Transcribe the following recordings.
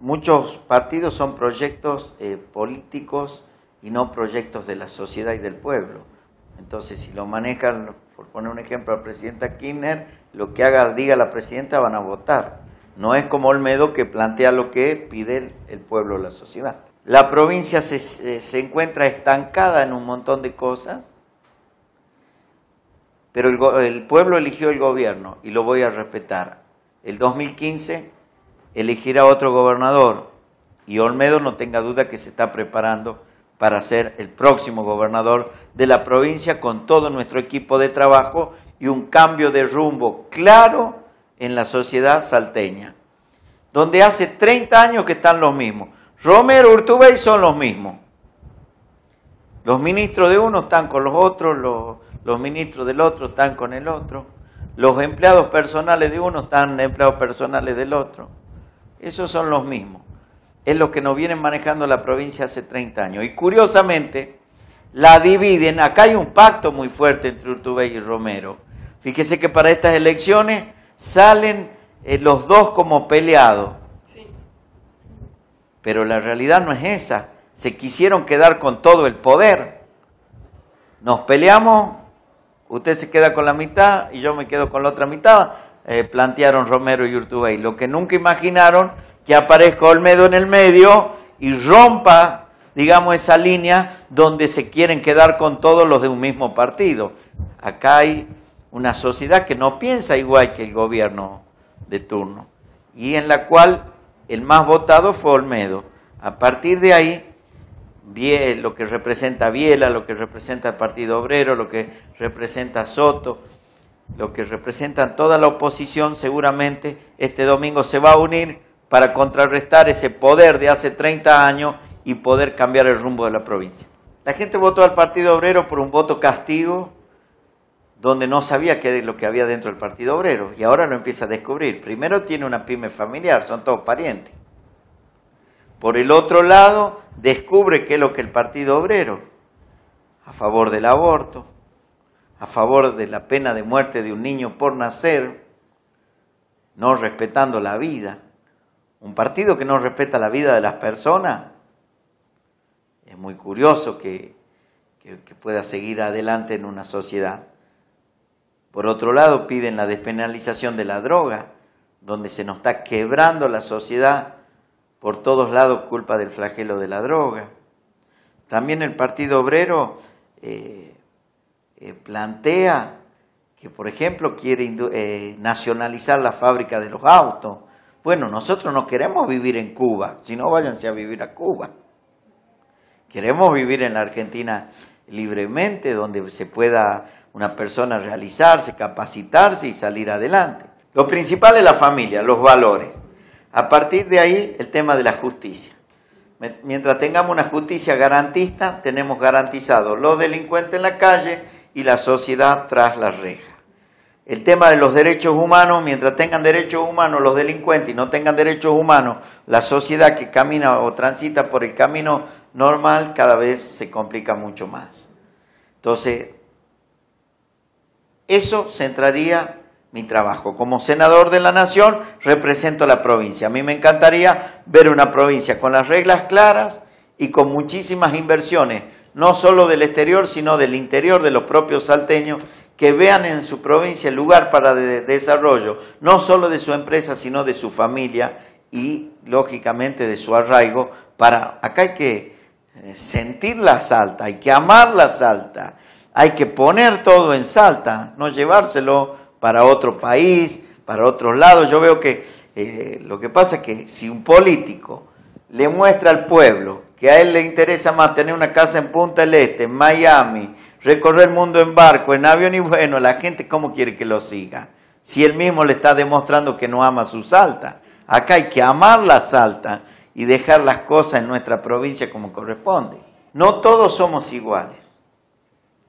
Muchos partidos son proyectos eh, políticos y no proyectos de la sociedad y del pueblo. Entonces, si lo manejan, por poner un ejemplo, la presidenta Kirchner, lo que haga, diga la presidenta, van a votar. No es como Olmedo que plantea lo que pide el pueblo, o la sociedad. La provincia se, encuentra estancada en un montón de cosas, pero el pueblo eligió el gobierno y lo voy a respetar. El 2015 elegir a otro gobernador y Olmedo no tenga duda que se está preparando para ser el próximo gobernador de la provincia con todo nuestro equipo de trabajo y un cambio de rumbo claro en la sociedad salteña, donde hace 30 años que están los mismos. Romero, Urtubey son los mismos. Los ministros de uno están con los otros, los, los ministros del otro están con el otro, los empleados personales de uno están empleados personales del otro. Esos son los mismos. Es lo que nos vienen manejando la provincia hace 30 años. Y curiosamente, la dividen. Acá hay un pacto muy fuerte entre Urtubey y Romero. Fíjese que para estas elecciones salen eh, los dos como peleados. Sí. Pero la realidad no es esa. Se quisieron quedar con todo el poder. Nos peleamos, usted se queda con la mitad y yo me quedo con la otra mitad. Eh, plantearon Romero y Urtubey. Lo que nunca imaginaron que aparezca Olmedo en el medio y rompa, digamos, esa línea donde se quieren quedar con todos los de un mismo partido. Acá hay una sociedad que no piensa igual que el gobierno de turno y en la cual el más votado fue Olmedo. A partir de ahí, lo que representa Biela, lo que representa el Partido Obrero, lo que representa Soto, lo que representan toda la oposición, seguramente este domingo se va a unir para contrarrestar ese poder de hace 30 años y poder cambiar el rumbo de la provincia. La gente votó al Partido Obrero por un voto castigo donde no sabía qué era lo que había dentro del Partido Obrero y ahora lo empieza a descubrir. Primero tiene una pyme familiar, son todos parientes. Por el otro lado, descubre qué es lo que el Partido Obrero, a favor del aborto, a favor de la pena de muerte de un niño por nacer, no respetando la vida. Un partido que no respeta la vida de las personas, es muy curioso que, pueda seguir adelante en una sociedad. Por otro lado, piden la despenalización de la droga, donde se nos está quebrando la sociedad por todos lados culpa del flagelo de la droga. También el Partido Obrero eh, eh, plantea que, por ejemplo, quiere eh, nacionalizar la fábrica de los autos. Bueno, nosotros no queremos vivir en Cuba, si no váyanse a vivir a Cuba. Queremos vivir en la Argentina libremente, donde se pueda una persona realizarse, capacitarse y salir adelante. Lo principal es la familia, los valores. A partir de ahí, el tema de la justicia. Mientras tengamos una justicia garantista, tenemos garantizado los delincuentes en la calle, y la sociedad tras la reja. El tema de los derechos humanos, mientras tengan derechos humanos los delincuentes y no tengan derechos humanos, la sociedad que camina o transita por el camino normal cada vez se complica mucho más. Entonces, eso centraría mi trabajo. Como senador de la nación, represento la provincia. A mí me encantaría ver una provincia con las reglas claras y con muchísimas inversiones no solo del exterior, sino del interior de los propios salteños, que vean en su provincia el lugar para desarrollo, no solo de su empresa, sino de su familia y, lógicamente, de su arraigo. Para acá hay que eh, sentir la Salta, hay que amar la Salta, hay que poner todo en Salta, no llevárselo para otro país, para otros lados. Yo veo que eh, lo que pasa es que si un político le muestra al pueblo que a él le interesa más tener una casa en Punta del Este, en Miami, recorrer el mundo en barco, en avión y bueno, la gente cómo quiere que lo siga. Si él mismo le está demostrando que no ama su Salta. Acá hay que amar la Salta y dejar las cosas en nuestra provincia como corresponde. No todos somos iguales.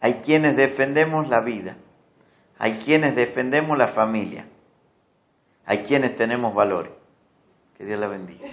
Hay quienes defendemos la vida, hay quienes defendemos la familia, hay quienes tenemos valores. Que Dios la bendiga.